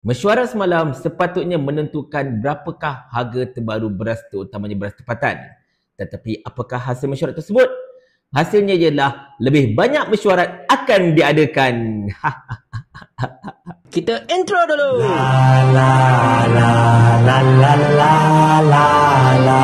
Mesyuarat semalam sepatutnya menentukan berapakah harga terbaru beras terutamanya beras tempatan. Tetapi apakah hasil mesyuarat tersebut? Hasilnya ialah lebih banyak mesyuarat akan diadakan. Kita intro dulu. La la la la la la la.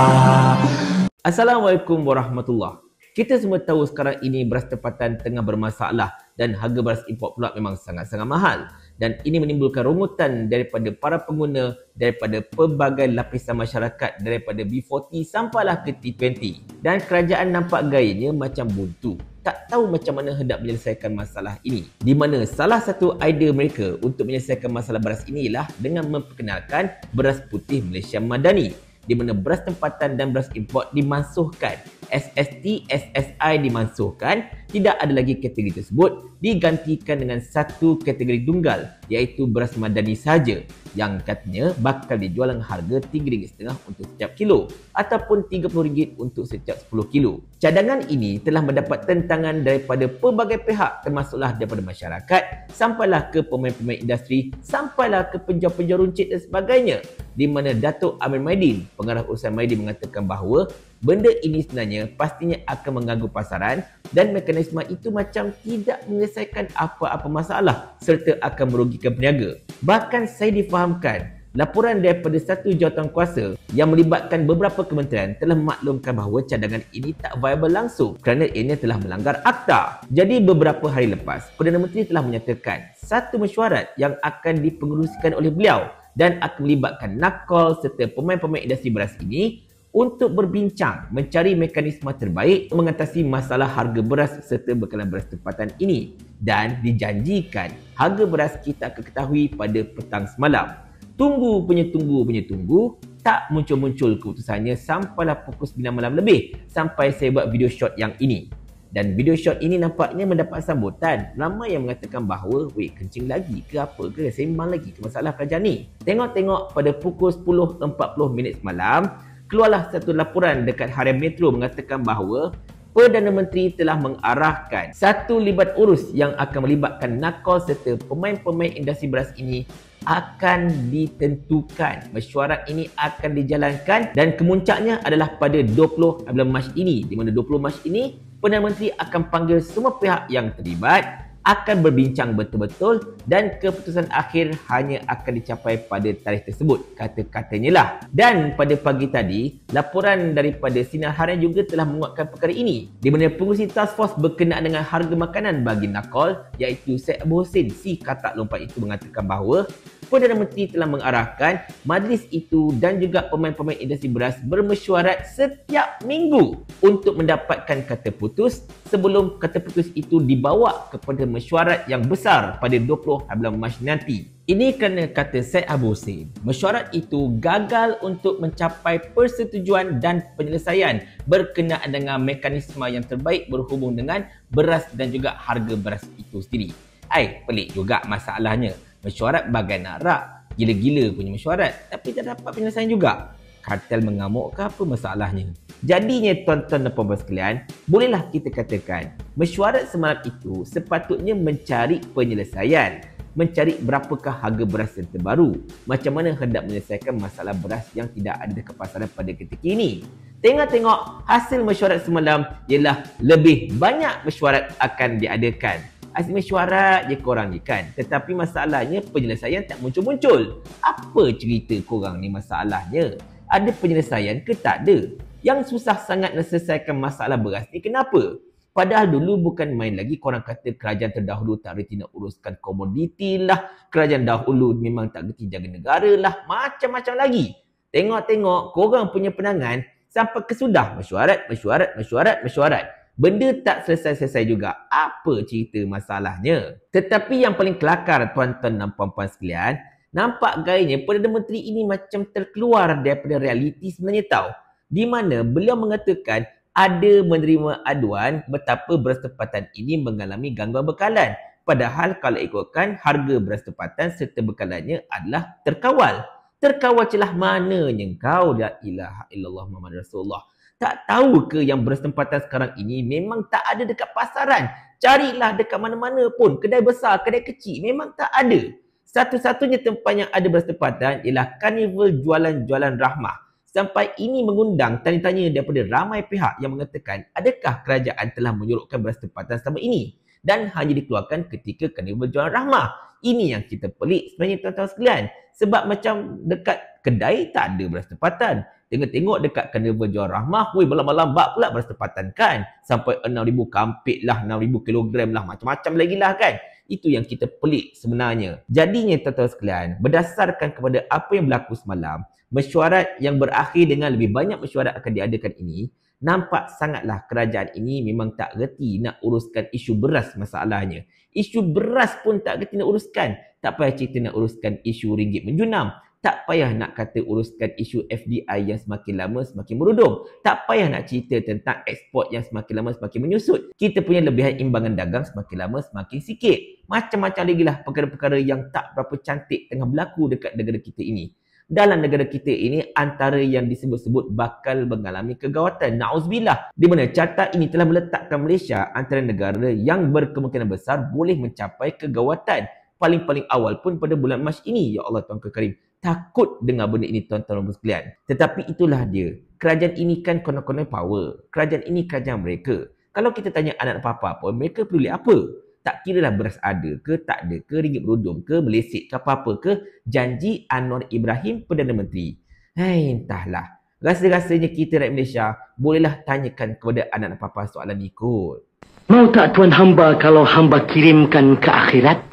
Assalamualaikum warahmatullahi. Kita semua tahu sekarang ini beras tempatan tengah bermasalah dan harga beras import pula memang sangat-sangat mahal dan ini menimbulkan rungutan daripada para pengguna daripada pelbagai lapisan masyarakat daripada B40 sampailah ke T20 dan kerajaan nampak gayanya macam buntu tak tahu macam mana hendak menyelesaikan masalah ini di mana salah satu idea mereka untuk menyelesaikan masalah beras ini ialah dengan memperkenalkan beras putih Malaysia Madani di mana beras tempatan dan beras import dimasukkan SST, SSI dimansuhkan, tidak ada lagi kategori tersebut digantikan dengan satu kategori tunggal iaitu beras madani saja yang katanya bakal dijual dengan harga RM3.50 untuk setiap kilo ataupun RM30 untuk setiap 10 kilo. Cadangan ini telah mendapat tentangan daripada pelbagai pihak termasuklah daripada masyarakat sampailah ke pemain-pemain industri sampailah ke penjual-penjual runcit dan sebagainya di mana Datuk Amir Maidin, pengarah usaha Maidin mengatakan bahawa benda ini sebenarnya pastinya akan mengganggu pasaran dan mekanisme itu macam tidak menyelesaikan apa-apa masalah serta akan merugikan peniaga. Bahkan saya difahamkan Laporan daripada satu jawatan kuasa yang melibatkan beberapa kementerian telah maklumkan bahawa cadangan ini tak viable langsung kerana ini telah melanggar akta. Jadi beberapa hari lepas, Perdana Menteri telah menyatakan satu mesyuarat yang akan dipengerusikan oleh beliau dan akan melibatkan nakol serta pemain-pemain industri beras ini untuk berbincang mencari mekanisme terbaik mengatasi masalah harga beras serta bekalan beras tempatan ini dan dijanjikan harga beras kita akan ketahui pada petang semalam. Tunggu punya tunggu punya tunggu tak muncul-muncul keputusannya sampailah fokus 9 malam lebih sampai saya buat video short yang ini dan video shot ini nampaknya mendapat sambutan lama yang mengatakan bahawa weh kencing lagi ke apa ke sembang lagi ke masalah pelajar ni tengok-tengok pada pukul 10.40 minit semalam keluarlah satu laporan dekat harian metro mengatakan bahawa Perdana Menteri telah mengarahkan satu libat urus yang akan melibatkan nakal serta pemain-pemain industri beras ini akan ditentukan. Mesyuarat ini akan dijalankan dan kemuncaknya adalah pada 20 Mac ini. Di mana 20 Mac ini Perdana Menteri akan panggil semua pihak yang terlibat akan berbincang betul-betul dan keputusan akhir hanya akan dicapai pada tarikh tersebut kata-katanya lah dan pada pagi tadi laporan daripada Sinar Harian juga telah menguatkan perkara ini di mana pengurusi task force berkenaan dengan harga makanan bagi Nakol iaitu Syed Abu Hussein si katak lompat itu mengatakan bahawa Perdana Menteri telah mengarahkan majlis itu dan juga pemain-pemain industri beras bermesyuarat setiap minggu untuk mendapatkan kata putus sebelum kata putus itu dibawa kepada mesyuarat yang besar pada 20 Mac nanti. Ini kerana kata Syed Abu Hussein, mesyuarat itu gagal untuk mencapai persetujuan dan penyelesaian berkenaan dengan mekanisme yang terbaik berhubung dengan beras dan juga harga beras itu sendiri. Ai, pelik juga masalahnya mesyuarat bagai nak rak gila-gila punya mesyuarat tapi tak dapat penyelesaian juga kartel mengamuk ke apa masalahnya jadinya tuan-tuan dan puan-puan sekalian bolehlah kita katakan mesyuarat semalam itu sepatutnya mencari penyelesaian mencari berapakah harga beras yang terbaru macam mana hendak menyelesaikan masalah beras yang tidak ada ke pasaran pada ketika ini tengok-tengok hasil mesyuarat semalam ialah lebih banyak mesyuarat akan diadakan Asyik mesyuarat je korang ni kan. Tetapi masalahnya penyelesaian tak muncul-muncul. Apa cerita korang ni masalahnya? Ada penyelesaian ke tak ada? Yang susah sangat nak selesaikan masalah beras ni kenapa? Padahal dulu bukan main lagi korang kata kerajaan terdahulu tak reti nak uruskan komoditi lah. Kerajaan dahulu memang tak reti jaga negara lah. Macam-macam lagi. Tengok-tengok korang punya penangan sampai kesudah mesyuarat, mesyuarat, mesyuarat, mesyuarat. mesyuarat benda tak selesai-selesai juga. Apa cerita masalahnya? Tetapi yang paling kelakar tuan-tuan dan puan-puan sekalian, nampak gayanya Perdana Menteri ini macam terkeluar daripada realiti sebenarnya tahu. Di mana beliau mengatakan ada menerima aduan betapa beras tepatan ini mengalami gangguan bekalan. Padahal kalau ikutkan harga beras tepatan serta bekalannya adalah terkawal. Terkawal celah mananya kau la ilaha illallah Muhammad Rasulullah. Tak tahu ke yang beras tempatan sekarang ini memang tak ada dekat pasaran. Carilah dekat mana-mana pun, kedai besar, kedai kecil, memang tak ada. Satu-satunya tempat yang ada beras tempatan ialah karnival jualan-jualan rahmah. Sampai ini mengundang tanya-tanya daripada ramai pihak yang mengatakan adakah kerajaan telah menyuruhkan beras tempatan selama ini dan hanya dikeluarkan ketika karnival jualan rahmah. Ini yang kita pelik sebenarnya tuan-tuan sekalian. Sebab macam dekat kedai tak ada beras tempatan. Tengok-tengok dekat carnival jual rahmah, weh malam-malam bak pula beras tepatan kan. Sampai 6,000 kampit lah, 6,000 kilogram lah, macam-macam lagi lah kan. Itu yang kita pelik sebenarnya. Jadinya tuan-tuan sekalian, berdasarkan kepada apa yang berlaku semalam, mesyuarat yang berakhir dengan lebih banyak mesyuarat akan diadakan ini, nampak sangatlah kerajaan ini memang tak reti nak uruskan isu beras masalahnya. Isu beras pun tak reti nak uruskan. Tak payah cerita nak uruskan isu ringgit menjunam tak payah nak kata uruskan isu FDI yang semakin lama semakin merudum. Tak payah nak cerita tentang ekspor yang semakin lama semakin menyusut. Kita punya lebihan imbangan dagang semakin lama semakin sikit. Macam-macam lagi lah perkara-perkara yang tak berapa cantik tengah berlaku dekat negara kita ini. Dalam negara kita ini antara yang disebut-sebut bakal mengalami kegawatan. Nauzubillah. Di mana carta ini telah meletakkan Malaysia antara negara yang berkemungkinan besar boleh mencapai kegawatan paling-paling awal pun pada bulan Mac ini. Ya Allah Tuan Kekarim takut dengan benda ini tuan-tuan dan sekalian. Tetapi itulah dia. Kerajaan ini kan konon-konon power. Kerajaan ini kerajaan mereka. Kalau kita tanya anak apa pun, mereka peduli apa? Tak kira lah beras ada ke, tak ada ke, ringgit berudung ke, meleset ke apa-apa ke, janji Anwar Ibrahim Perdana Menteri. Hei, entahlah. Rasa-rasanya kita rakyat Malaysia bolehlah tanyakan kepada anak papa soalan ikut. Mau tak tuan hamba kalau hamba kirimkan ke akhirat?